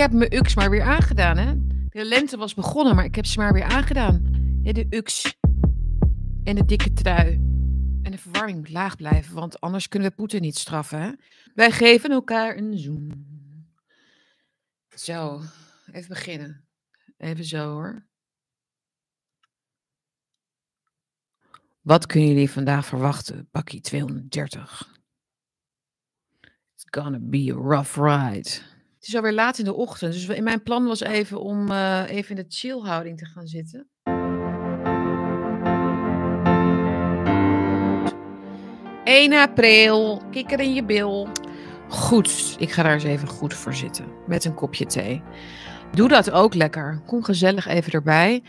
Ik heb mijn UX maar weer aangedaan, hè. De lente was begonnen, maar ik heb ze maar weer aangedaan. Ja, de UX. En de dikke trui. En de verwarming moet laag blijven, want anders kunnen we Poetin niet straffen, hè. Wij geven elkaar een zoen. Zo, even beginnen. Even zo, hoor. Wat kunnen jullie vandaag verwachten, bakkie 230? It's gonna be a rough ride. Het is alweer laat in de ochtend, dus in mijn plan was even om eh, even in de chillhouding te gaan zitten. 1 april, kikker in je bil. Goed, ik ga daar eens even goed voor zitten met een kopje thee. Doe dat ook lekker. Kom gezellig even erbij.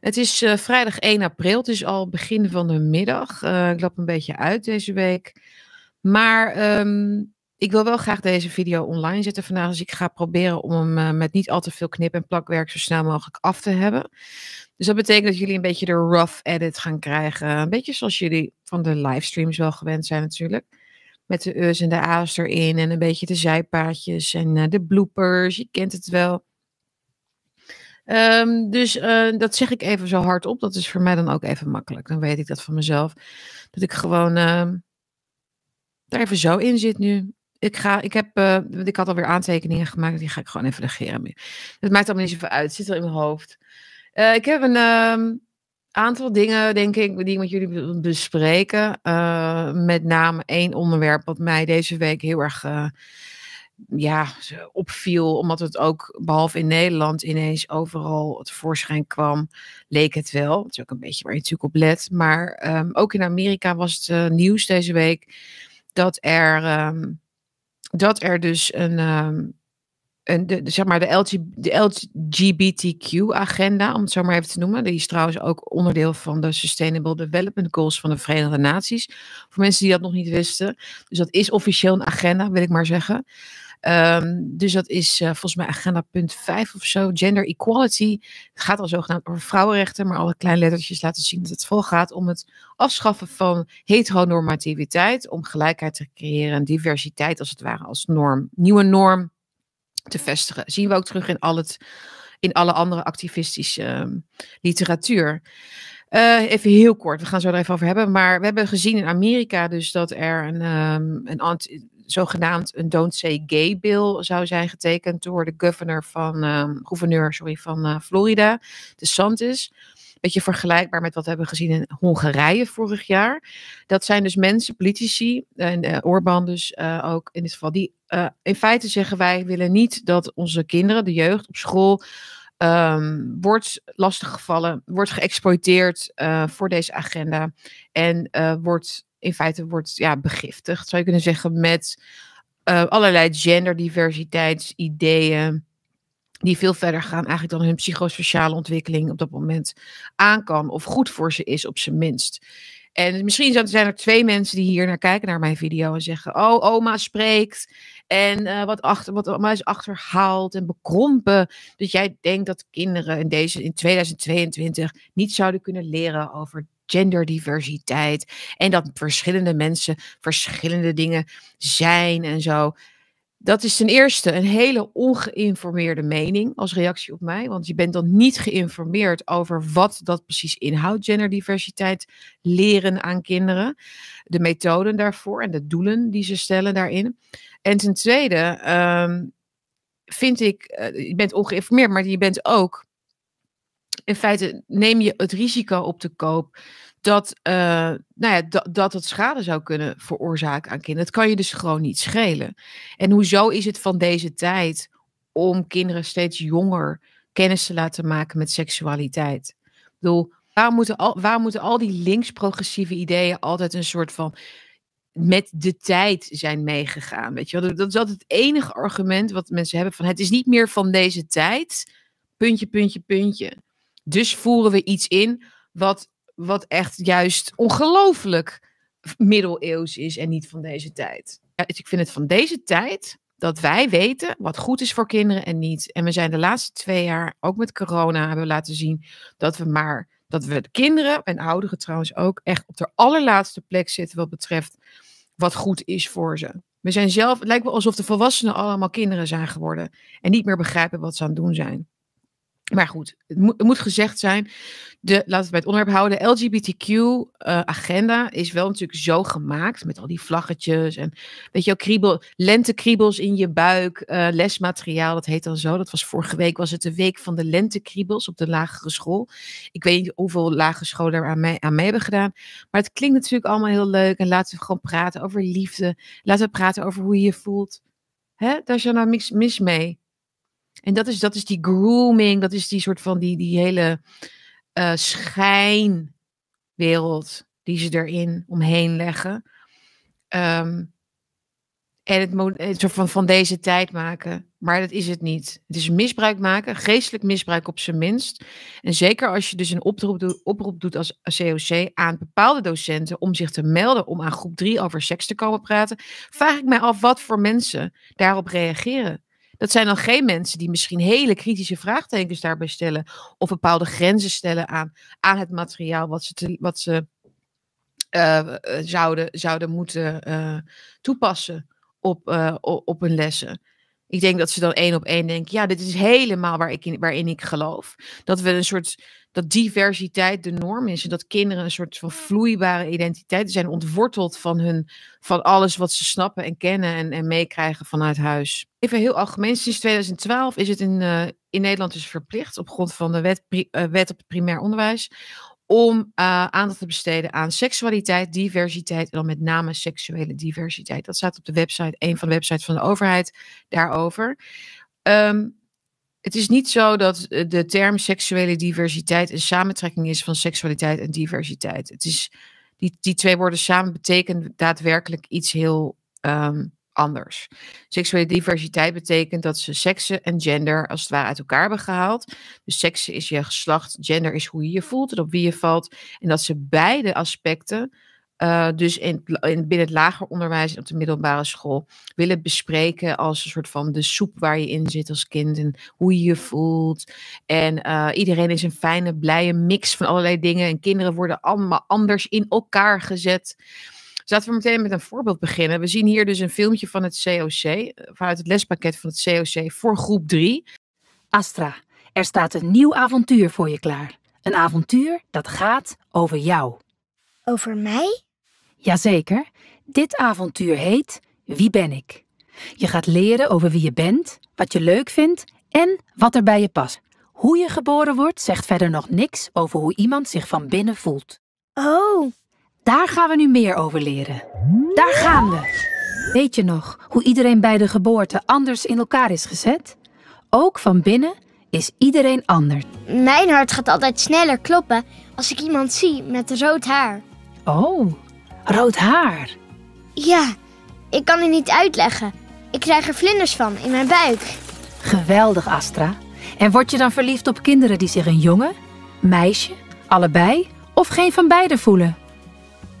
Het is eh, vrijdag 1 april. Het is al begin van de middag. Eh, ik loop een beetje uit deze week. Maar ehm, ik wil wel graag deze video online zetten vandaag. Dus ik ga proberen om hem eh, met niet al te veel knip- en plakwerk zo snel mogelijk af te hebben. Dus dat betekent dat jullie een beetje de rough edit gaan krijgen. Een beetje zoals jullie van de livestreams wel gewend zijn natuurlijk. Met de U's en de A's erin en een beetje de zijpaadjes en eh, de bloopers. Je kent het wel. Ehm, dus eh, dat zeg ik even zo hardop. Dat is voor mij dan ook even makkelijk. Dan weet ik dat van mezelf. Dat ik gewoon ehm, daar even zo in zit nu ik ga, ik heb, eh, ik had alweer aantekeningen gemaakt, die ga ik gewoon even negeren. Het maakt allemaal niet zoveel uit, het zit er in mijn hoofd. Eh, ik heb een ehm, aantal dingen, denk ik, die ik met jullie wil bespreken. Eh, met name één onderwerp wat mij deze week heel erg ja, opviel, omdat het ook behalve in Nederland ineens overal tevoorschijn kwam, leek het wel. Dat is ook een beetje waar je natuurlijk op let. Maar ehm, ook in Amerika was het nieuws deze week dat er ehm, dat er dus een, um, de, zeg maar de, de LGBTQ-agenda, om het zo maar even te noemen. Die is trouwens ook onderdeel van de Sustainable Development Goals van de Verenigde Naties. Voor mensen die dat nog niet wisten. Dus dat is officieel een agenda, wil ik maar zeggen. Um, dus dat is eh, volgens mij agenda punt 5 of zo. Gender equality. Het gaat al zogenaamd over vrouwenrechten, maar alle kleine lettertjes laten zien dat het vol gaat om het afschaffen van heteronormativiteit. Om gelijkheid te creëren en diversiteit als het ware als norm, nieuwe norm te vestigen. Zien we ook terug in al het in alle andere activistische ehm, literatuur. Uh, even heel kort, we gaan het zo er even over hebben. Maar we hebben gezien in Amerika dus dat er een, ehm, een anti zogenaamd een Don't Say Gay Bill zou zijn getekend door de governor van, ehm, gouverneur sorry, van eh, Florida, de Santis. Beetje vergelijkbaar met wat we hebben gezien in Hongarije vorig jaar. Dat zijn dus mensen, politici, en uh, Orbán dus eh, ook in dit geval, die in feite zeggen wij willen niet dat onze kinderen, de jeugd op school, Um, wordt lastiggevallen, wordt geëxploiteerd voor deze agenda en wordt in feite wordt ja, begiftigd, zou je kunnen zeggen, met uh, allerlei genderdiversiteitsideeën. Die veel verder gaan eigenlijk dan hun psychosociale ontwikkeling op dat moment aan kan. Of goed voor ze is, op zijn minst. En misschien zijn er twee mensen die hier naar kijken naar mijn video en zeggen: Oh, oma spreekt. En eh, wat, achter, wat oma is achterhaald en bekrompen. Dat jij denkt dat kinderen in, deze, in 2022 niet zouden kunnen leren over genderdiversiteit en dat verschillende mensen verschillende dingen zijn en zo. Dat is ten eerste een hele ongeïnformeerde mening als reactie op mij, want je bent dan niet geïnformeerd over wat dat precies inhoudt, genderdiversiteit, leren aan kinderen, de methoden daarvoor en de doelen die ze stellen daarin. En ten tweede ehm, vind ik, eh, je bent ongeïnformeerd, maar je bent ook in feite neem je het risico op te koop dat, eh, nou ja, dat, het schade zou kunnen veroorzaken aan kinderen. Dat kan je dus gewoon niet schelen. En hoezo is het van deze tijd om kinderen steeds jonger kennis te laten maken met seksualiteit? Ik bedoel, waar moeten al, waar moeten al die links-progressieve ideeën altijd een soort van met de tijd zijn meegegaan? Weet je Dat is altijd het enige argument wat mensen hebben van het is niet meer van deze tijd, puntje, puntje, puntje. Dus voeren we iets in wat wat echt juist ongelooflijk middeleeuws is en niet van deze tijd. Dus ik vind het van deze tijd dat wij weten wat goed is voor kinderen en niet. En we zijn de laatste twee jaar, ook met corona, hebben we laten zien dat we maar dat we de kinderen en ouderen trouwens ook echt op de allerlaatste plek zitten wat betreft wat goed is voor ze. We zijn zelf, het lijkt wel alsof de volwassenen allemaal kinderen zijn geworden en niet meer begrijpen wat ze aan het doen zijn. Maar goed, het moet, gezegd zijn, de, laten we het bij het onderwerp houden, de eh, LGBTQ-agenda is wel natuurlijk zo gemaakt, met al die vlaggetjes en, weet je kriebel, lentekriebels in je buik, eh, lesmateriaal, dat heet dan zo. Dat was vorige week, was het de week van de lentekriebels op de lagere school. Ik weet niet hoeveel lagere scholen er aan mee, aan hebben gedaan, maar het klinkt natuurlijk allemaal heel leuk en laten we gewoon praten over liefde, laten we praten over hoe je je voelt. Hè? Daar is er nou niks mis mee. En dat is, dat is die grooming, dat is die soort van die, die hele eh, schijnwereld die ze erin omheen leggen. Ehm, en het, soort van, van deze tijd maken. Maar dat is het niet. Het is misbruik maken, geestelijk misbruik op zijn minst. En zeker als je dus een oproep, doet, oproep doet als COC aan bepaalde docenten om zich te melden om aan groep 3 over seks te komen praten, vraag ik mij af wat voor mensen daarop reageren. Dat zijn dan geen mensen die misschien hele kritische vraagtekens daarbij stellen. Of bepaalde grenzen stellen aan, aan het materiaal wat ze, wat ze eh, eh, zouden, zouden moeten eh, toepassen op, op hun lessen. Ik denk dat ze dan één op één denken, ja, dit is helemaal waar ik in, waarin ik geloof. Dat we een soort, dat diversiteit de norm is en dat kinderen een soort van vloeibare identiteiten zijn, ontworteld van, hun, van alles wat ze snappen en kennen en, en meekrijgen vanuit huis. Even heel algemeen, sinds 2012 is het in, eh, in Nederland dus verplicht op grond van de wet, eh, wet op het primair onderwijs om eh, aandacht te besteden aan seksualiteit, diversiteit en dan met name seksuele diversiteit. Dat staat op de website, een van de websites van de overheid daarover. Ehm, het is niet zo dat eh, de term seksuele diversiteit een samentrekking is van seksualiteit en diversiteit. Het is, die, die twee woorden samen betekenen daadwerkelijk iets heel ehm, anders. Seksuele diversiteit betekent dat ze seksen en gender als het ware uit elkaar hebben gehaald. Dus seksen is je geslacht, gender is hoe je je voelt en op wie je valt. En dat ze beide aspecten, eh, dus in, in, binnen het lager onderwijs en op de middelbare school, willen bespreken als een soort van de soep waar je in zit als kind en hoe je je voelt. En eh, iedereen is een fijne, blije mix van allerlei dingen. En kinderen worden allemaal anders in elkaar gezet. Dus laten we meteen met een voorbeeld beginnen. We zien hier dus een filmpje van het COC, eh, vanuit het lespakket van het COC voor groep 3. Astra, er staat een nieuw avontuur voor je klaar. Een avontuur dat gaat over jou. Over mij? Jazeker. Dit avontuur heet Wie ben ik? Je gaat leren over wie je bent, wat je leuk vindt en wat er bij je past. Hoe je geboren wordt zegt verder nog niks over hoe iemand zich van binnen voelt. Oh, daar gaan we nu meer over leren. Daar gaan we. Weet je nog hoe iedereen bij de geboorte anders in elkaar is gezet? Ook van binnen is iedereen anders. Mijn hart gaat altijd sneller kloppen als ik iemand zie met rood haar. Oh, rood haar. Ja, ik kan het niet uitleggen. Ik krijg er vlinders van in mijn buik. Geweldig, Astra. En word je dan verliefd op kinderen die zich een jongen, meisje, allebei of geen van beide voelen?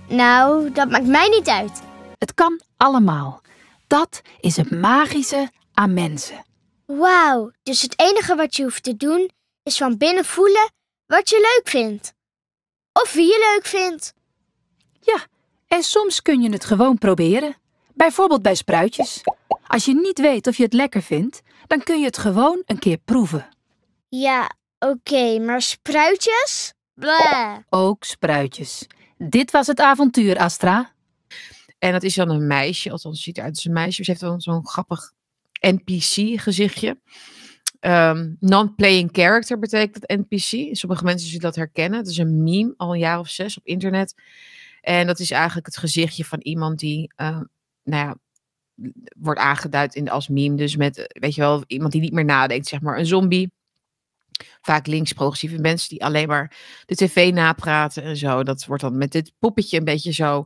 Nou, dat maakt mij niet uit. Het kan allemaal. Dat is het magische aan mensen. Wauw, dus het enige wat je hoeft te doen is van binnen voelen wat je leuk vindt. Of wie je leuk vindt. Ja, en soms kun je het gewoon proberen. Bijvoorbeeld bij spruitjes. Als je niet weet of je het lekker vindt, dan kun je het gewoon een keer proeven. Ja, oké, maar spruitjes? Bleh. Ook spruitjes. Dit was het avontuur, Astra. En dat is dan een meisje, althans ziet eruit als een meisje. Ze heeft dan zo'n grappig NPC-gezichtje. Ehm, non-playing character betekent dat NPC. Sommige mensen zullen dat herkennen. Het is een meme, al een jaar of zes op internet. En dat is eigenlijk het gezichtje van iemand die, ehm, nou ja, wordt aangeduid in, als meme. Dus met, eh, weet je wel, iemand die niet meer nadenkt, zeg maar, een zombie vaak links-progressieve mensen die alleen maar de tv napraten en zo. Dat wordt dan met dit poppetje een beetje zo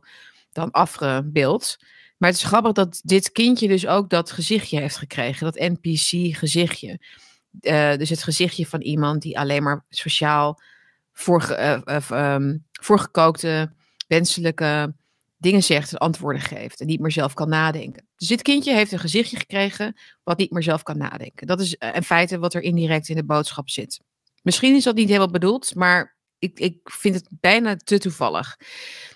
dan afgebeeld. Maar het is grappig dat dit kindje dus ook dat gezichtje heeft gekregen, dat NPC-gezichtje. Eh, dus het gezichtje van iemand die alleen maar sociaal eh, eh, ehm, voorgekookte, wenselijke dingen zegt en antwoorden geeft en niet meer zelf kan nadenken. Dus dit kindje heeft een gezichtje gekregen wat niet meer zelf kan nadenken. Dat is eh, in feite wat er indirect in de boodschap zit. Misschien is dat niet helemaal bedoeld, maar ik, ik vind het bijna te toevallig.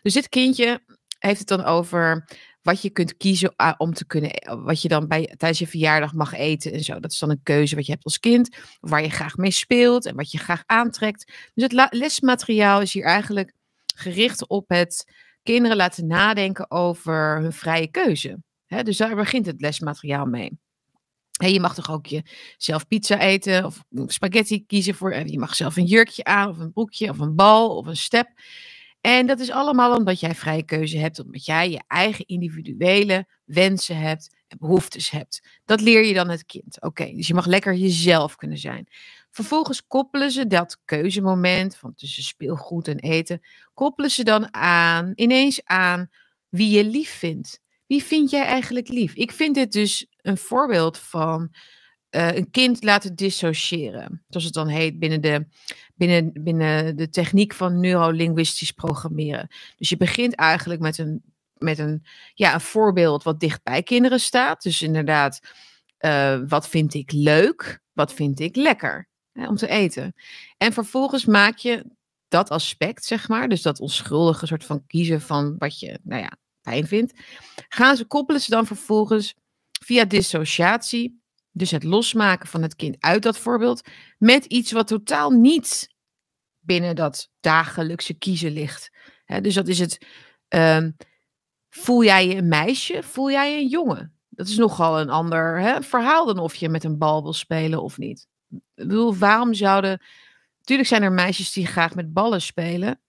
Dus dit kindje heeft het dan over wat je kunt kiezen eh, om te kunnen, wat je dan bij, tijdens je verjaardag mag eten en zo. Dat is dan een keuze wat je hebt als kind, waar je graag mee speelt en wat je graag aantrekt. Dus het lesmateriaal is hier eigenlijk gericht op het kinderen laten nadenken over hun vrije keuze. dus daar begint het lesmateriaal mee. je mag toch ook jezelf pizza eten of spaghetti kiezen voor. Eh, je mag zelf een jurkje aan of een broekje of een bal of een step. En dat is allemaal omdat jij vrije keuze hebt, omdat jij je eigen individuele wensen hebt en behoeftes hebt. Dat leer je dan het kind. Oké, dus je mag lekker jezelf kunnen zijn. Vervolgens koppelen ze dat keuzemoment van tussen speelgoed en eten, koppelen ze dan aan, ineens aan wie je lief vindt. Wie vind jij eigenlijk lief? Ik vind dit dus een voorbeeld van eh, een kind laten dissociëren. Zoals het dan heet binnen de, binnen, binnen de techniek van neurolinguistisch programmeren. Dus je begint eigenlijk met een, met een, ja, een voorbeeld wat dichtbij kinderen staat. Dus inderdaad, eh, wat vind ik leuk? Wat vind ik lekker? Hè, om te eten. En vervolgens maak je dat aspect, zeg maar, dus dat onschuldige soort van kiezen van wat je, nou ja, pijn vindt, gaan ze, koppelen ze dan vervolgens via dissociatie, dus het losmaken van het kind uit dat voorbeeld, met iets wat totaal niet binnen dat dagelijkse kiezen ligt. dus dat is het, ehm, voel jij je een meisje, voel jij je een jongen? Dat is nogal een ander verhaal dan of je met een bal wil spelen of niet. Ik bedoel, waarom zouden. Natuurlijk zijn er meisjes die graag met ballen spelen.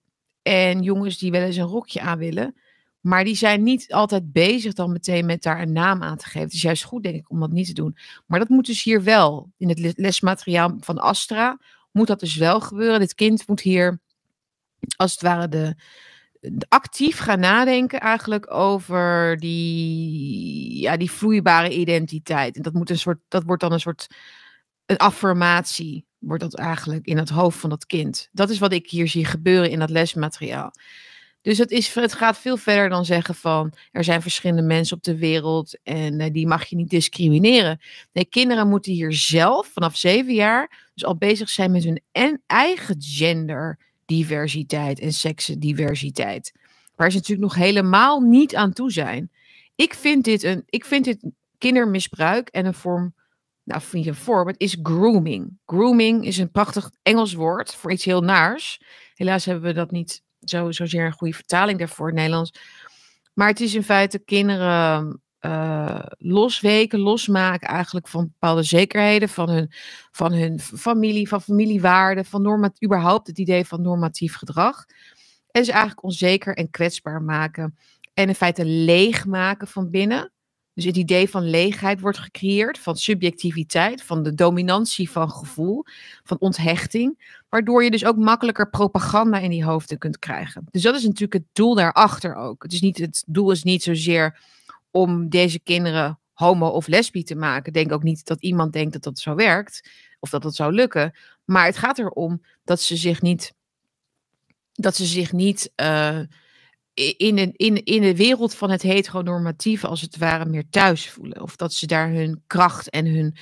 En jongens die wel eens een rokje aan willen. Maar die zijn niet altijd bezig dan meteen met daar een naam aan te geven. Het is juist goed, denk ik, om dat niet te doen. Maar dat moet dus hier wel. In het lesmateriaal van Astra moet dat dus wel gebeuren. Dit kind moet hier, als het ware, de actief gaan nadenken eigenlijk over die, ja, die vloeibare identiteit. En dat, moet een soort, dat wordt dan een soort een affirmatie wordt dat eigenlijk in het hoofd van dat kind. Dat is wat ik hier zie gebeuren in dat lesmateriaal. Dus het, is, het gaat veel verder dan zeggen van er zijn verschillende mensen op de wereld en eh, die mag je niet discrimineren. Nee, kinderen moeten hier zelf vanaf zeven jaar dus al bezig zijn met hun en eigen genderdiversiteit en seksdiversiteit. Waar ze natuurlijk nog helemaal niet aan toe zijn. Ik vind dit, een, ik vind dit kindermisbruik en een vorm nou, vind je een voorbeeld, is grooming. Grooming is een prachtig Engels woord voor iets heel naars. Helaas hebben we dat niet zo, zozeer een goede vertaling daarvoor in het Nederlands. Maar het is in feite kinderen eh, losweken, losmaken eigenlijk van bepaalde zekerheden, van hun, van hun familie, van familiewaarden, van normat, überhaupt het idee van normatief gedrag. En ze eigenlijk onzeker en kwetsbaar maken. En in feite leeg maken van binnen. Dus het idee van leegheid wordt gecreëerd, van subjectiviteit, van de dominantie van gevoel, van onthechting, waardoor je dus ook makkelijker propaganda in die hoofden kunt krijgen. Dus dat is natuurlijk het doel daarachter ook. Het, is niet, het doel is niet zozeer om deze kinderen homo of lesbi te maken. denk ook niet dat iemand denkt dat dat zo werkt of dat dat zou lukken. Maar het gaat erom dat ze zich niet, dat ze zich niet eh, in, in, in de wereld van het heteronormatieve als het ware meer thuis voelen. Of dat ze daar hun kracht en hun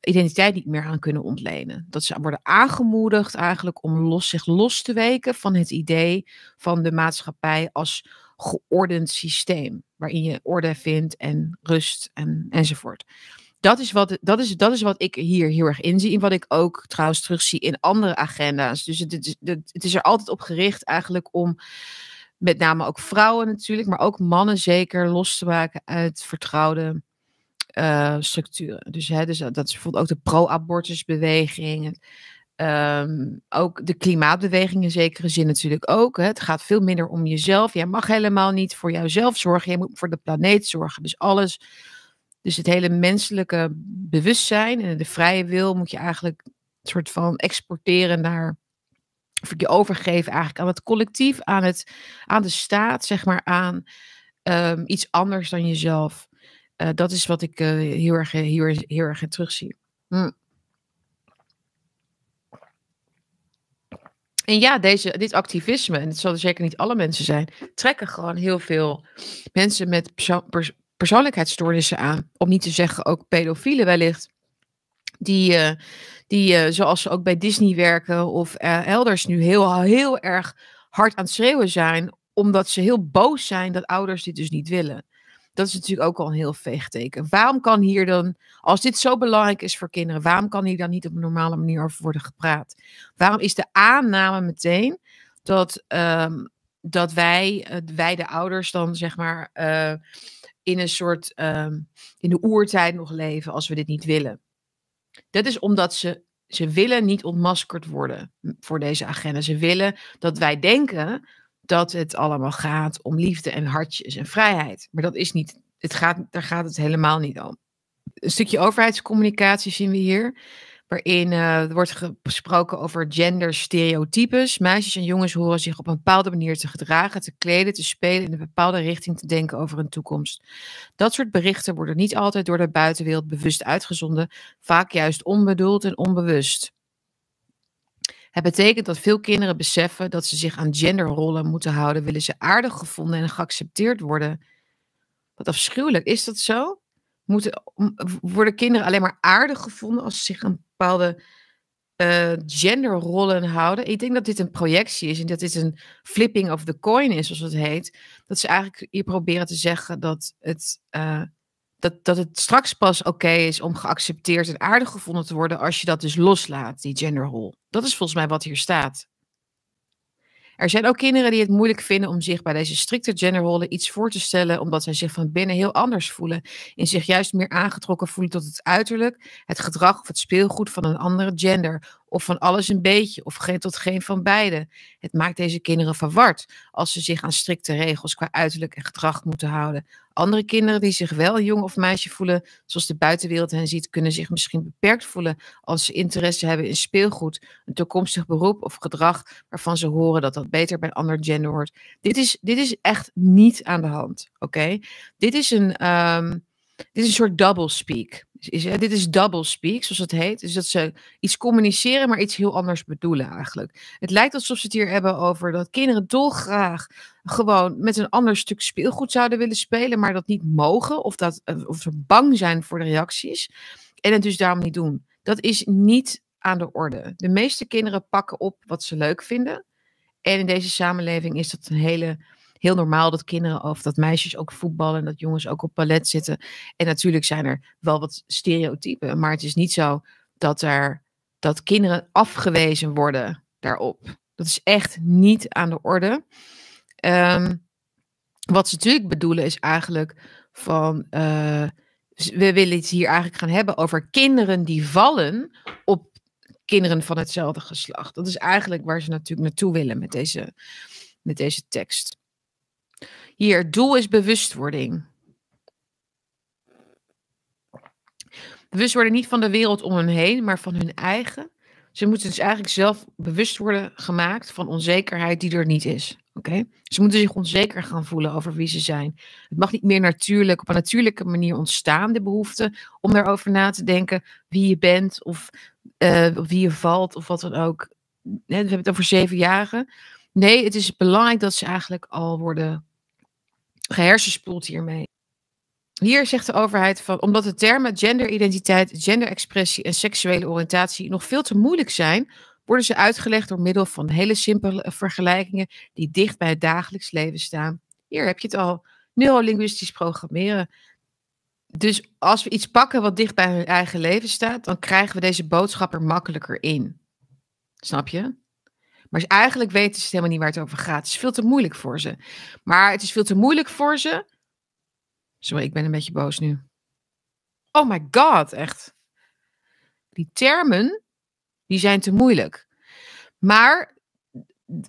identiteit niet meer aan kunnen ontlenen. Dat ze worden aangemoedigd eigenlijk om los, zich los te weken van het idee van de maatschappij als geordend systeem. Waarin je orde vindt en rust en, enzovoort. Dat is, wat, dat, is, dat is wat ik hier heel erg in zie. En wat ik ook trouwens terugzie in andere agenda's. Dus het, het is er altijd op gericht eigenlijk om met name ook vrouwen natuurlijk, maar ook mannen zeker los te maken uit vertrouwde eh, structuren. Dus, hè, dus dat is bijvoorbeeld ook de pro-abortusbeweging. Um, ehm, ook de klimaatbeweging in zekere zin natuurlijk ook. Hè. Het gaat veel minder om jezelf. Jij mag helemaal niet voor jouzelf zorgen. Jij moet voor de planeet zorgen. Dus alles, dus het hele menselijke bewustzijn en de vrije wil moet je eigenlijk een soort van exporteren naar of je overgeeft eigenlijk aan het collectief, aan, het, aan de staat, zeg maar, aan ehm, iets anders dan jezelf. Eh, dat is wat ik eh, eh, heel, erg, heel, erg, heel erg terugzie. Hm. En ja, deze, dit activisme, en het zal er zeker niet alle mensen zijn, trekken gewoon heel veel mensen met persoonlijkheidsstoornissen aan. Om niet te zeggen ook pedofielen wellicht. Die, eh, die eh, zoals ze ook bij Disney werken of eh, elders nu heel, heel erg hard aan het schreeuwen zijn. Omdat ze heel boos zijn dat ouders dit dus niet willen. Dat is natuurlijk ook al een heel veeg teken. Waarom kan hier dan, als dit zo belangrijk is voor kinderen, waarom kan hier dan niet op een normale manier over worden gepraat? Waarom is de aanname meteen dat, ehm, dat wij, wij de ouders dan zeg maar in een soort, ehm, in de oertijd nog leven als we dit niet willen? Dat is omdat ze, ze willen niet ontmaskerd worden voor deze agenda. Ze willen dat wij denken dat het allemaal gaat om liefde en hartjes en vrijheid. Maar dat is niet, het gaat, daar gaat het helemaal niet om. Een stukje overheidscommunicatie zien we hier waarin uh, wordt gesproken over genderstereotypes. Meisjes en jongens horen zich op een bepaalde manier te gedragen, te kleden, te spelen, in een bepaalde richting te denken over hun toekomst. Dat soort berichten worden niet altijd door de buitenwereld bewust uitgezonden, vaak juist onbedoeld en onbewust. Het betekent dat veel kinderen beseffen dat ze zich aan genderrollen moeten houden, willen ze aardig gevonden en geaccepteerd worden. Wat afschuwelijk, is dat zo? Moeten, worden kinderen alleen maar aardig gevonden als ze zich aan bepaalde eh, genderrollen houden. Ik denk dat dit een projectie is en dat dit een flipping of the coin is, zoals het heet. Dat ze eigenlijk hier proberen te zeggen dat het, eh, dat, dat het straks pas oké is om geaccepteerd en aardig gevonden te worden als je dat dus loslaat, die genderrol. Dat is volgens mij wat hier staat. Er zijn ook kinderen die het moeilijk vinden om zich bij deze strikte genderrollen iets voor te stellen, omdat zij zich van binnen heel anders voelen in zich juist meer aangetrokken voelen tot het uiterlijk, het gedrag of het speelgoed van een andere gender, of van alles een beetje, of geen tot geen van beide. Het maakt deze kinderen verward als ze zich aan strikte regels qua uiterlijk en gedrag moeten houden. Andere kinderen die zich wel jong of meisje voelen, zoals de buitenwereld hen ziet, kunnen zich misschien beperkt voelen als ze interesse hebben in speelgoed, een toekomstig beroep of gedrag waarvan ze horen dat dat beter bij een ander gender hoort. Dit is, dit is echt niet aan de hand, oké? Dit is een. Ehm, dit is een soort doublespeak is, eh, dit is double speak, zoals het heet. Dus dat ze iets communiceren, maar iets heel anders bedoelen eigenlijk. Het lijkt alsof ze het hier hebben over dat kinderen dolgraag gewoon met een ander stuk speelgoed zouden willen spelen, maar dat niet mogen. Of, dat, eh, of ze bang zijn voor de reacties. En het dus daarom niet doen. Dat is niet aan de orde. De meeste kinderen pakken op wat ze leuk vinden. En in deze samenleving is dat een hele heel normaal dat kinderen of dat meisjes ook voetballen en dat jongens ook op palet zitten. En natuurlijk zijn er wel wat stereotypen, maar het is niet zo dat er dat kinderen afgewezen worden daarop. Dat is echt niet aan de orde. Ehm, wat ze natuurlijk bedoelen is eigenlijk van eh, we willen het hier eigenlijk gaan hebben over kinderen die vallen op kinderen van hetzelfde geslacht. Dat is eigenlijk waar ze natuurlijk naartoe willen met deze, met deze tekst. Hier, het doel is bewustwording. Bewust worden niet van de wereld om hen heen, maar van hun eigen. Ze moeten dus eigenlijk zelf bewust worden gemaakt van onzekerheid die er niet is. Oké? Ze moeten zich onzeker gaan voelen over wie ze zijn. Het mag niet meer natuurlijk, op een natuurlijke manier ontstaan, de behoefte om daarover na te denken wie je bent of eh, wie je valt of wat dan ook. We hebben het over zeven jaren. Nee, het is belangrijk dat ze eigenlijk al worden gehersenspoeld hiermee. Hier zegt de overheid van, omdat de termen genderidentiteit, genderexpressie en seksuele oriëntatie nog veel te moeilijk zijn, worden ze uitgelegd door middel van hele simpele vergelijkingen die dicht bij het dagelijks leven staan. Hier heb je het al, neurolinguistisch programmeren. Dus als we iets pakken wat dicht bij hun eigen leven staat, dan krijgen we deze boodschap er makkelijker in. Snap je? Maar eigenlijk weten ze het helemaal niet waar het over gaat. Het is veel te moeilijk voor ze. Maar het is veel te moeilijk voor ze. Sorry, ik ben een beetje boos nu. Oh my god, echt. Die termen, die zijn te moeilijk. Maar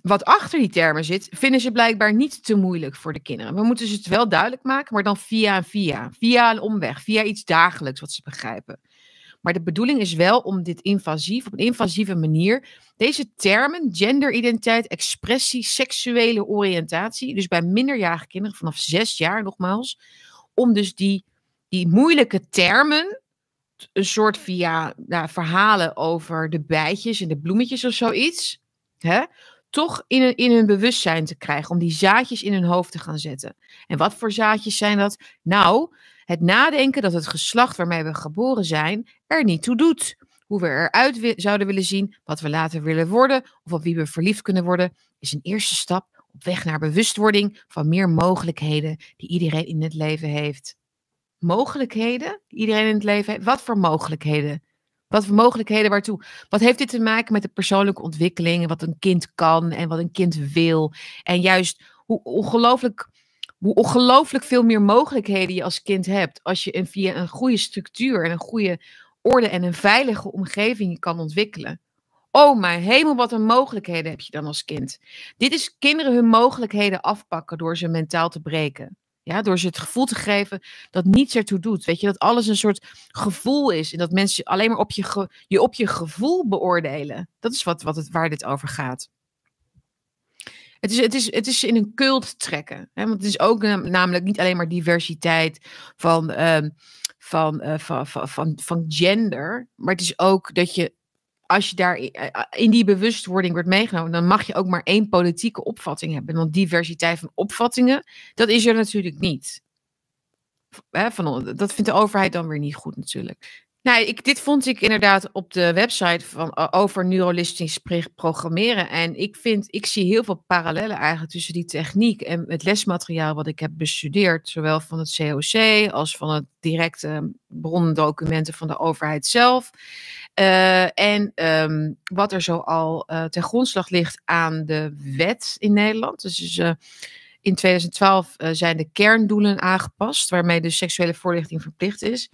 wat achter die termen zit, vinden ze blijkbaar niet te moeilijk voor de kinderen. We moeten ze het wel duidelijk maken, maar dan via en via. Via een omweg, via iets dagelijks wat ze begrijpen. Maar de bedoeling is wel om dit invasief, op een invasieve manier, deze termen, genderidentiteit, expressie, seksuele oriëntatie, dus bij minderjarige kinderen vanaf zes jaar nogmaals, om dus die, die moeilijke termen, een soort via nou, verhalen over de bijtjes en de bloemetjes of zoiets, hè, toch in in hun bewustzijn te krijgen, om die zaadjes in hun hoofd te gaan zetten. En wat voor zaadjes zijn dat? Nou, het nadenken dat het geslacht waarmee we geboren zijn er niet toe doet. Hoe we eruit zouden willen zien, wat we later willen worden of op wie we verliefd kunnen worden, is een eerste stap op weg naar bewustwording van meer mogelijkheden die iedereen in het leven heeft. Mogelijkheden iedereen in het leven heeft? Wat voor mogelijkheden? Wat voor mogelijkheden waartoe? Wat heeft dit te maken met de persoonlijke ontwikkeling en wat een kind kan en wat een kind wil? En juist hoe ongelooflijk hoe ongelooflijk veel meer mogelijkheden je als kind hebt. Als je via een goede structuur en een goede orde en een veilige omgeving kan ontwikkelen. Oh mijn hemel, wat een mogelijkheden heb je dan als kind. Dit is kinderen hun mogelijkheden afpakken door ze mentaal te breken. Ja, door ze het gevoel te geven dat niets ertoe doet. Weet je, dat alles een soort gevoel is. En dat mensen alleen maar op je, je, op je gevoel beoordelen. Dat is wat, wat het, waar dit over gaat. Het is, het is, het is in een cult trekken. Hè? Want het is ook eh, namelijk niet alleen maar diversiteit van, ehm, eh, van, van, van, van, gender. Maar het is ook dat je als je daar eh, in die bewustwording wordt meegenomen, dan mag je ook maar één politieke opvatting hebben. Want diversiteit van opvattingen, dat is er natuurlijk niet. Van, dat vindt de overheid dan weer niet goed natuurlijk. Nou, ik, dit vond ik inderdaad op de website van, eh, over neurolistisch programmeren. En ik, vind, ik zie heel veel parallellen eigenlijk tussen die techniek en het lesmateriaal wat ik heb bestudeerd. Zowel van het COC als van het directe brondocumenten van de overheid zelf. Eh, en ehm, wat er zo al eh, ten grondslag ligt aan de wet in Nederland. Dus, dus in 2012 zijn de kerndoelen aangepast, waarmee de seksuele voorlichting verplicht is.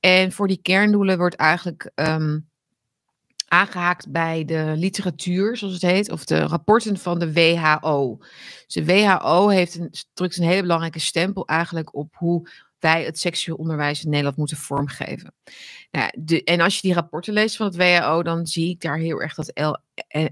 En voor die kerndoelen wordt eigenlijk ehm, aangehaakt bij de literatuur, zoals het heet, of de rapporten van de WHO. Dus de WHO heeft een, drukt een hele belangrijke stempel eigenlijk op hoe wij het seksueel onderwijs in Nederland moeten vormgeven. Nou, de, en als je die rapporten leest van het WHO, dan zie ik daar heel erg dat L,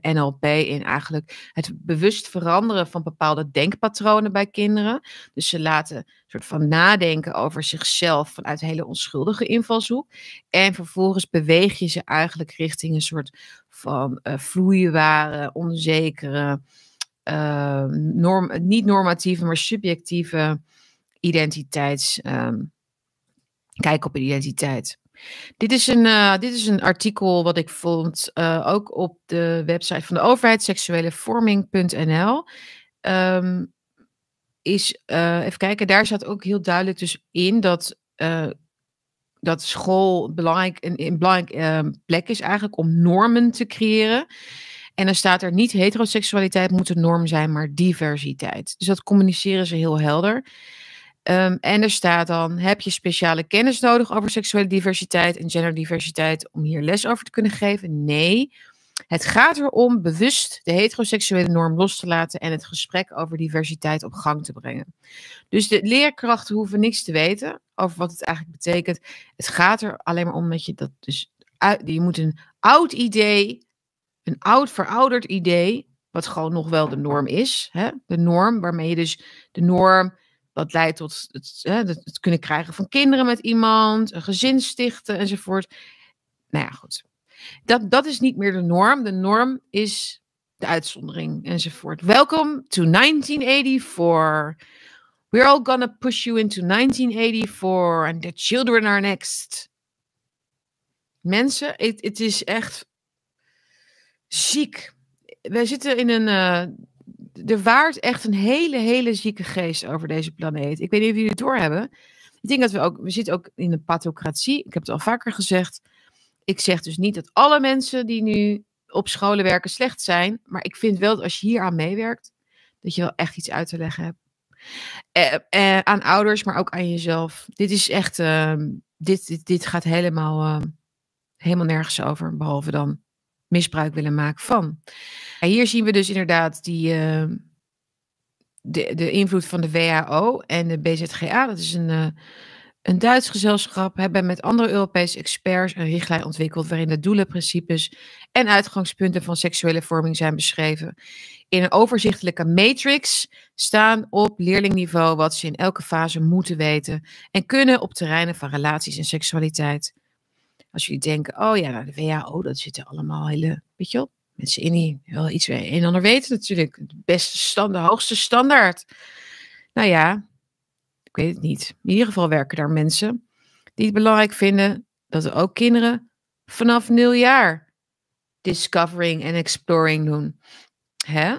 NLP in eigenlijk het bewust veranderen van bepaalde denkpatronen bij kinderen. Dus ze laten een soort van nadenken over zichzelf vanuit hele onschuldige invalshoek. En vervolgens beweeg je ze eigenlijk richting een soort van uh, eh, vloeibare, onzekere, eh, norm, niet normatieve, maar subjectieve identiteits. Um, kijk op identiteit. Dit is, een, eh, dit is een artikel wat ik vond eh, ook op de website van de overheid, seksuelevorming.nl. Um, ehm, is, eh, even kijken, daar staat ook heel duidelijk dus in dat, dat school belangrijk, een, een belangrijk ehm, plek is eigenlijk om normen te creëren. En dan staat er niet heteroseksualiteit moet een norm zijn, maar diversiteit. Dus dat communiceren ze heel helder. Ehm, en er staat dan: heb je speciale kennis nodig over seksuele diversiteit en genderdiversiteit om hier les over te kunnen geven? Nee. Het gaat erom bewust de heteroseksuele norm los te laten en het gesprek over diversiteit op gang te brengen. Dus de leerkrachten hoeven niks te weten over wat het eigenlijk betekent. Het gaat er alleen maar om dat je dat dus je moet een oud idee, een oud verouderd idee, wat gewoon nog wel de norm is, hè? de norm waarmee je dus de norm dat leidt tot het, het, kunnen krijgen van kinderen met iemand, een gezin stichten enzovoort. Nou ja, goed. Dat, dat is niet meer de norm. De norm is de uitzondering enzovoort. Welcome to 1984. We're all gonna push you into 1984 and the children are next. Mensen, het is echt ziek. Wij zitten in een. Eh, er waart echt een hele, hele zieke geest over deze planeet. Ik weet niet of jullie het doorhebben. Ik denk dat we ook, we zitten ook in een pathocratie. Ik heb het al vaker gezegd. Ik zeg dus niet dat alle mensen die nu op scholen werken slecht zijn. Maar ik vind wel dat als je hier aan meewerkt, dat je wel echt iets uit te leggen hebt. Eh, eh, aan ouders, maar ook aan jezelf. Dit is echt, ehm, dit, dit, dit, gaat helemaal, ehm, helemaal nergens over. Behalve dan misbruik willen maken van. hier zien we dus inderdaad die, eh, de, de invloed van de WHO en de BZGA. Dat is een, eh, een Duits gezelschap. Hebben met andere Europese experts een richtlijn ontwikkeld waarin de doelen, principes en uitgangspunten van seksuele vorming zijn beschreven. In een overzichtelijke matrix staan op leerlingniveau wat ze in elke fase moeten weten en kunnen op terreinen van relaties en seksualiteit. Als jullie denken, oh ja, de WHO, dat zitten allemaal hele, weet je mensen in die wel iets een en ander weten natuurlijk. De beste stand, de hoogste standaard. Nou ja, ik weet het niet. In ieder geval werken daar mensen die het belangrijk vinden dat we ook kinderen vanaf nul jaar discovering en exploring doen. Hè?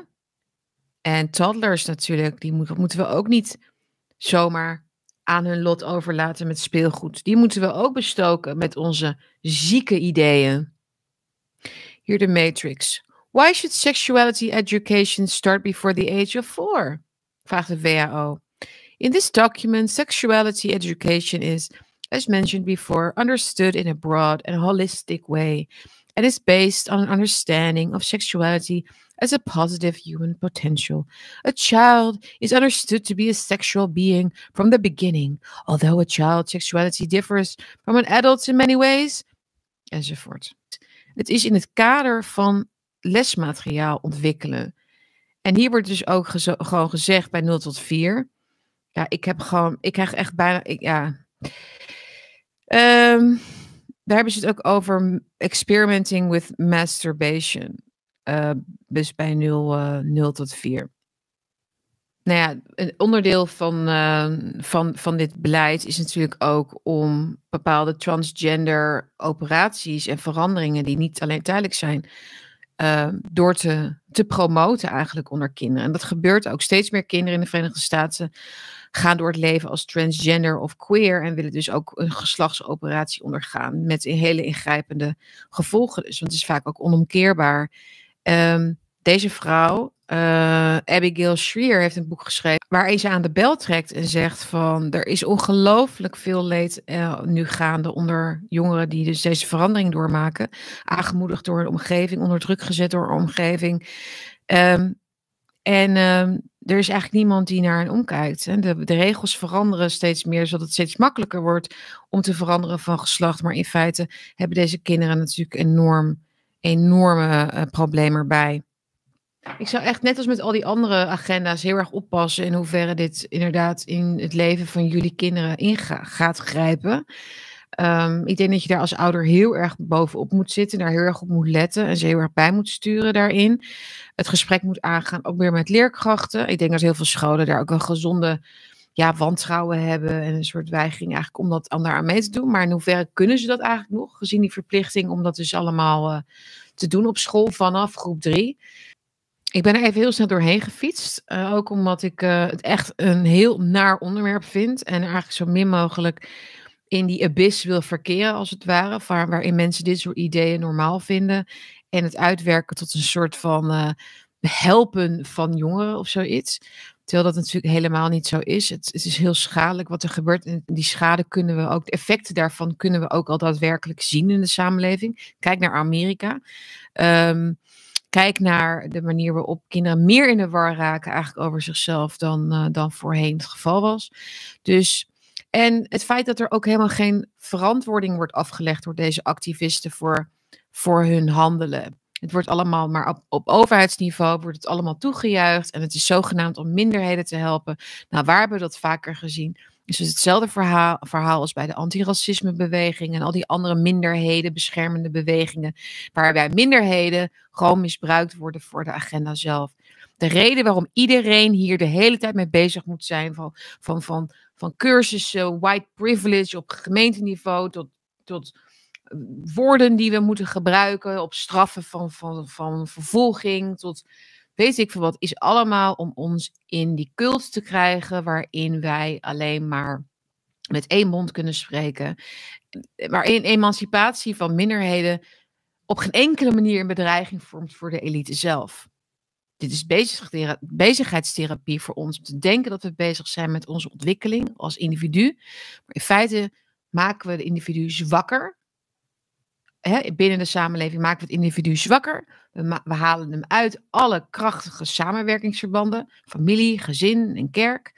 En toddlers natuurlijk, die moeten we ook niet zomaar aan hun lot overlaten met speelgoed. Die moeten we ook bestoken met onze zieke ideeën. Hier de Matrix. Why should sexuality education start before the age of four? Vraagt de WHO. In this document, sexuality education is, as mentioned before, understood in a broad and holistic way and is based on an understanding of sexuality as a positive human potential. A child is understood to be a sexual being from the beginning, although a child's sexuality differs from an adult in many ways, enzovoort. Het is in het kader van lesmateriaal ontwikkelen. En hier wordt dus ook gewoon gezegd bij 0 tot 4. Ja, ik heb gewoon, ik krijg echt bijna, ja. Um, daar hebben ze het ook over experimenting with masturbation uh, bij 0, uh, 0 tot 4. Nou ja, een onderdeel van, eh, van, van dit beleid is natuurlijk ook om bepaalde transgender operaties en veranderingen die niet alleen tijdelijk zijn, eh, door te, te promoten eigenlijk onder kinderen. En dat gebeurt ook. Steeds meer kinderen in de Verenigde Staten gaan door het leven als transgender of queer en willen dus ook een geslachtsoperatie ondergaan met hele ingrijpende gevolgen. Dus, want het is vaak ook onomkeerbaar. Um, deze vrouw, eh, Abigail Schreer, heeft een boek geschreven waarin ze aan de bel trekt en zegt van er is ongelooflijk veel leed eh, nu gaande onder jongeren die dus deze verandering doormaken. Aangemoedigd door een omgeving, onder druk gezet door een omgeving. Ehm, en ehm, er is eigenlijk niemand die naar hen omkijkt. Hè. de, regels veranderen steeds meer, zodat het steeds makkelijker wordt om te veranderen van geslacht. Maar in feite hebben deze kinderen natuurlijk enorm enorme uh, probleem erbij. Ik zou echt, net als met al die andere agenda's, heel erg oppassen in hoeverre dit inderdaad in het leven van jullie kinderen ingaat gaat grijpen. Ehm, ik denk dat je daar als ouder heel erg bovenop moet zitten, daar heel erg op moet letten en ze heel erg bij moet sturen daarin. Het gesprek moet aangaan, ook weer met leerkrachten. Ik denk dat heel veel scholen daar ook een gezonde ja, wantrouwen hebben en een soort weigering eigenlijk om dat ander aan mee te doen. Maar in hoeverre kunnen ze dat eigenlijk nog, gezien die verplichting om dat dus allemaal eh, te doen op school vanaf groep drie? Ik ben er even heel snel doorheen gefietst. Eh, ook omdat ik eh, het echt een heel naar onderwerp vind. En eigenlijk zo min mogelijk in die abyss wil verkeren, als het ware. waarin mensen dit soort ideeën normaal vinden. En het uitwerken tot een soort van helpen van jongeren of zoiets. Terwijl dat natuurlijk helemaal niet zo is. Het, is heel schadelijk wat er gebeurt. En die schade kunnen we ook, de effecten daarvan kunnen we ook al daadwerkelijk zien in de samenleving. Kijk naar Amerika. Ehm, kijk naar de manier waarop kinderen meer in de war raken, eigenlijk over zichzelf, dan, eh, dan voorheen het geval was. Dus. En het feit dat er ook helemaal geen verantwoording wordt afgelegd door deze activisten voor, voor hun handelen. Het wordt allemaal maar op, overheidsniveau wordt het allemaal toegejuicht en het is zogenaamd om minderheden te helpen. Nou, waar hebben we dat vaker gezien? Dus het is hetzelfde verhaal, verhaal als bij de antiracismebeweging en al die andere minderheden beschermende bewegingen, waarbij minderheden gewoon misbruikt worden voor de agenda zelf. De reden waarom iedereen hier de hele tijd mee bezig moet zijn, van, van, van, van cursussen, white privilege op gemeenteniveau tot, tot woorden die we moeten gebruiken, op straffen van, van, van vervolging tot weet ik veel wat, is allemaal om ons in die cult te krijgen waarin wij alleen maar met één mond kunnen spreken. Waarin emancipatie van minderheden op geen enkele manier een bedreiging vormt voor de elite zelf. Dit is bezigheidstherapie voor ons om te denken dat we bezig zijn met onze ontwikkeling als individu. Maar in feite maken we de individu zwakker binnen de samenleving maken we het individu zwakker. We, we halen hem uit alle krachtige samenwerkingsverbanden, familie, gezin en kerk.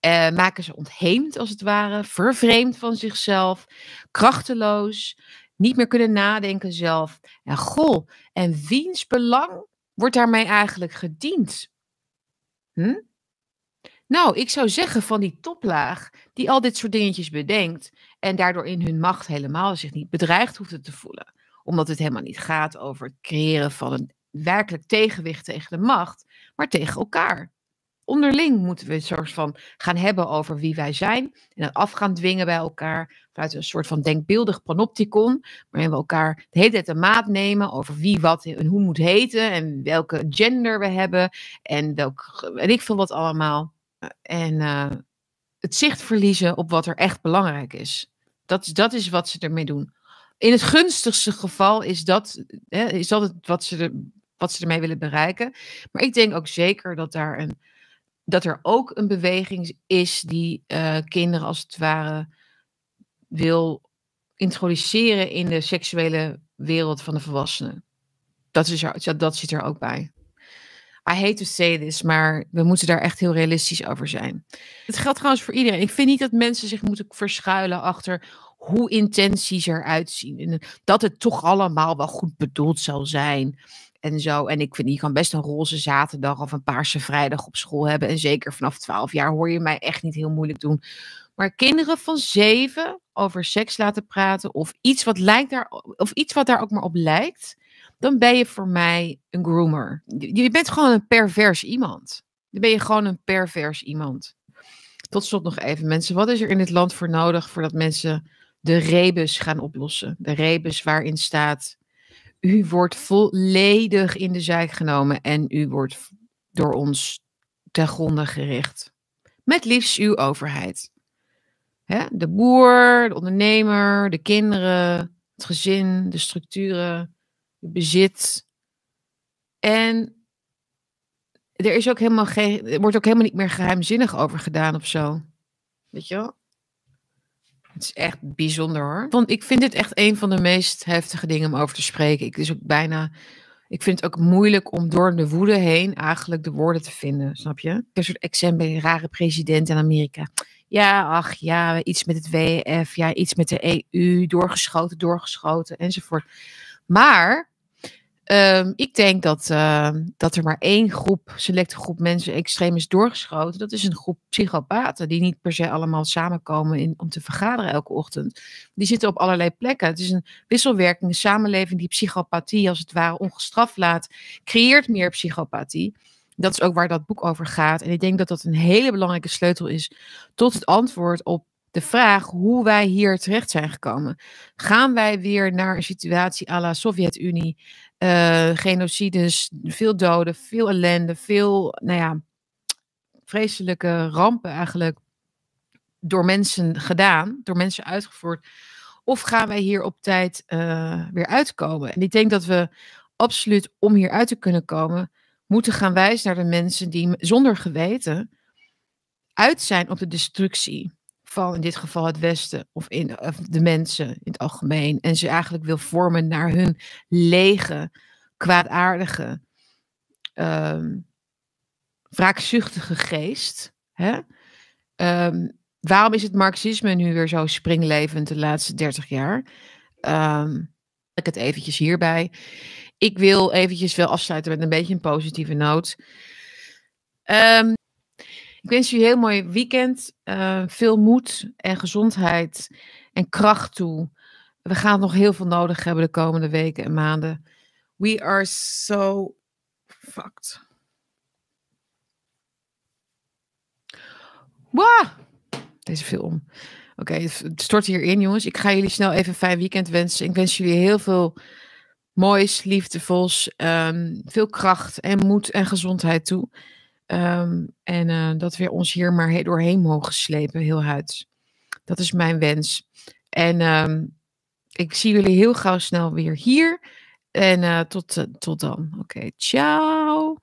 Eh, maken ze ontheemd als het ware, vervreemd van zichzelf, krachteloos, niet meer kunnen nadenken zelf. En goh, en wiens belang wordt daarmee eigenlijk gediend? Hm? Nou, ik zou zeggen van die toplaag die al dit soort dingetjes bedenkt, en daardoor in hun macht helemaal zich niet bedreigd hoefden te voelen. Omdat het helemaal niet gaat over het creëren van een werkelijk tegenwicht tegen de macht, maar tegen elkaar. Onderling moeten we een soort van gaan hebben over wie wij zijn. En dat af gaan dwingen bij elkaar. Vanuit een soort van denkbeeldig panopticon. Waarin we elkaar de hele tijd de maat nemen over wie wat en hoe moet heten. En welke gender we hebben. En welk, en ik vind wat allemaal. En eh, het zicht verliezen op wat er echt belangrijk is. Dat, is, dat is wat ze ermee doen. In het gunstigste geval is dat, hè, is dat het wat, ze wat ze ermee willen bereiken. Maar ik denk ook zeker dat, daar een, dat er ook een beweging is die eh, kinderen als het ware wil introduceren in de seksuele wereld van de volwassenen. Dat, is er, dat zit er ook bij. I hate to say this, maar we moeten daar echt heel realistisch over zijn. Het geldt trouwens voor iedereen. Ik vind niet dat mensen zich moeten verschuilen achter hoe intenties eruit zien. En dat het toch allemaal wel goed bedoeld zal zijn. En zo. En ik vind, je kan best een roze zaterdag of een paarse vrijdag op school hebben. En zeker vanaf 12 jaar hoor je mij echt niet heel moeilijk doen. Maar kinderen van zeven over seks laten praten. Of iets wat, lijkt daar, of iets wat daar ook maar op lijkt dan ben je voor mij een groomer. Je bent gewoon een pervers iemand. Dan ben je gewoon een pervers iemand. Tot slot nog even, mensen. Wat is er in dit land voor nodig voordat mensen de rebus gaan oplossen? De rebus waarin staat: u wordt volledig in de zijk genomen en u wordt door ons ten gronde gericht. Met liefst uw overheid. Hè? De boer, de ondernemer, de kinderen, het gezin, de structuren je bezit. En er, is ook helemaal geen, er wordt ook helemaal niet meer geheimzinnig over gedaan of zo. Weet je wel? Het is echt bijzonder hoor. Want ik vind dit echt een van de meest heftige dingen om over te spreken. Ik, is ook bijna, ik vind het ook moeilijk om door de woede heen eigenlijk de woorden te vinden, snap je? Een soort exempel, rare president in Amerika. Ja, ach ja, iets met het WEF, ja, iets met de EU, doorgeschoten, doorgeschoten enzovoort. Maar ehm, ik denk dat, ehm, dat er maar één groep, selecte groep mensen extreem is doorgeschoten. Dat is een groep psychopaten die niet per se allemaal samenkomen om te vergaderen elke ochtend. Die zitten op allerlei plekken. Het is een wisselwerking, een samenleving die psychopathie als het ware ongestraft laat, creëert meer psychopathie. Dat is ook waar dat boek over gaat. En ik denk dat dat een hele belangrijke sleutel is tot het antwoord op de vraag hoe wij hier terecht zijn gekomen. Gaan wij weer naar een situatie à la Sovjet-Unie? Uh, genocides, veel doden, veel ellende, veel, nou ja, vreselijke rampen eigenlijk door mensen gedaan, door mensen uitgevoerd. Of gaan wij hier op tijd eh, weer uitkomen? En ik denk dat we absoluut om hier uit te kunnen komen, moeten gaan wijzen naar de mensen die zonder geweten uit zijn op de destructie van in dit geval het Westen of, in, of de mensen in het algemeen. En ze eigenlijk wil vormen naar hun lege, kwaadaardige, um, wraakzuchtige geest. Hè? Ehm, waarom is het marxisme nu weer zo springlevend de laatste 30 jaar? Um, ik het eventjes hierbij. Ik wil eventjes wel afsluiten met een beetje een positieve noot. Ik wens jullie een heel mooi weekend. Eh, veel moed en gezondheid en kracht toe. We gaan nog heel veel nodig hebben de komende weken en maanden. We are so fucked. Wow! Deze film. Oké, het stort hierin, jongens. Ik ga jullie snel even een fijn weekend wensen. Ik wens jullie heel veel moois, liefdevols, ehm, veel kracht en moed en gezondheid toe. Ehm, en eh, dat we ons hier maar doorheen mogen slepen, heel huid. Dat is mijn wens. En ehm, ik zie jullie heel gauw snel weer hier. En eh, tot, eh, tot dan. Oké, ciao.